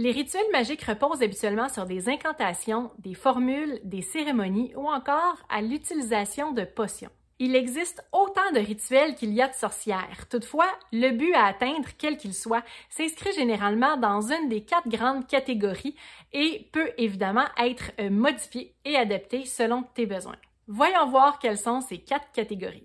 Les rituels magiques reposent habituellement sur des incantations, des formules, des cérémonies ou encore à l'utilisation de potions. Il existe autant de rituels qu'il y a de sorcières. Toutefois, le but à atteindre, quel qu'il soit, s'inscrit généralement dans une des quatre grandes catégories et peut évidemment être euh, modifié et adapté selon tes besoins. Voyons voir quelles sont ces quatre catégories.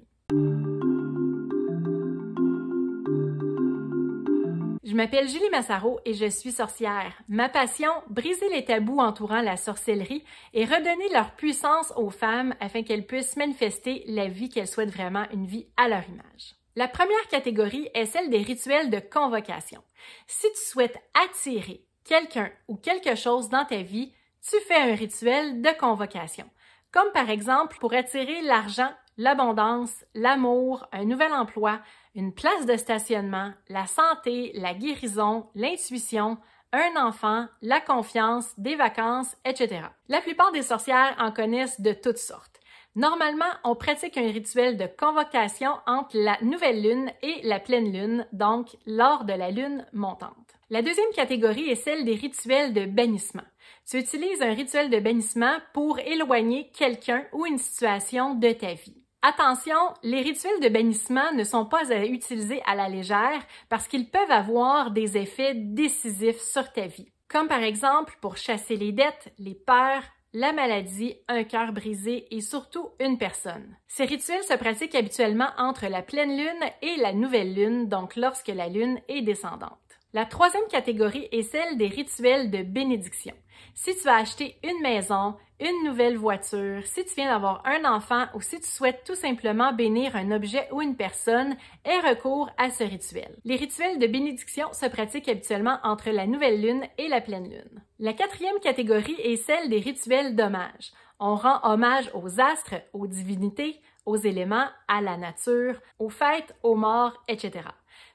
Je m'appelle Julie Massaro et je suis sorcière. Ma passion, briser les tabous entourant la sorcellerie et redonner leur puissance aux femmes afin qu'elles puissent manifester la vie qu'elles souhaitent vraiment, une vie à leur image. La première catégorie est celle des rituels de convocation. Si tu souhaites attirer quelqu'un ou quelque chose dans ta vie, tu fais un rituel de convocation, comme par exemple pour attirer l'argent l'abondance, l'amour, un nouvel emploi, une place de stationnement, la santé, la guérison, l'intuition, un enfant, la confiance, des vacances, etc. La plupart des sorcières en connaissent de toutes sortes. Normalement, on pratique un rituel de convocation entre la nouvelle lune et la pleine lune, donc lors de la lune montante. La deuxième catégorie est celle des rituels de bannissement. Tu utilises un rituel de bannissement pour éloigner quelqu'un ou une situation de ta vie. Attention, les rituels de bannissement ne sont pas à utiliser à la légère parce qu'ils peuvent avoir des effets décisifs sur ta vie, comme par exemple pour chasser les dettes, les peurs, la maladie, un cœur brisé et surtout une personne. Ces rituels se pratiquent habituellement entre la pleine lune et la nouvelle lune, donc lorsque la lune est descendante. La troisième catégorie est celle des rituels de bénédiction. Si tu vas acheter une maison, une nouvelle voiture, si tu viens d'avoir un enfant ou si tu souhaites tout simplement bénir un objet ou une personne, aie recours à ce rituel. Les rituels de bénédiction se pratiquent habituellement entre la nouvelle lune et la pleine lune. La quatrième catégorie est celle des rituels d'hommage. On rend hommage aux astres, aux divinités, aux éléments, à la nature, aux fêtes, aux morts, etc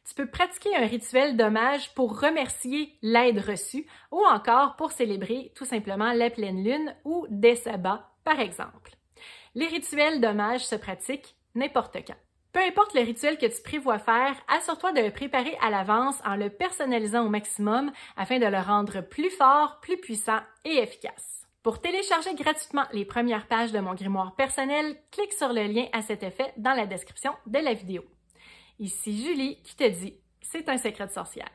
tu peux pratiquer un rituel d'hommage pour remercier l'aide reçue ou encore pour célébrer tout simplement la pleine lune ou des sabbats, par exemple. Les rituels d'hommage se pratiquent n'importe quand. Peu importe le rituel que tu prévois faire, assure-toi de le préparer à l'avance en le personnalisant au maximum afin de le rendre plus fort, plus puissant et efficace. Pour télécharger gratuitement les premières pages de mon grimoire personnel, clique sur le lien à cet effet dans la description de la vidéo. Ici Julie qui te dit, c'est un secret de sorcière.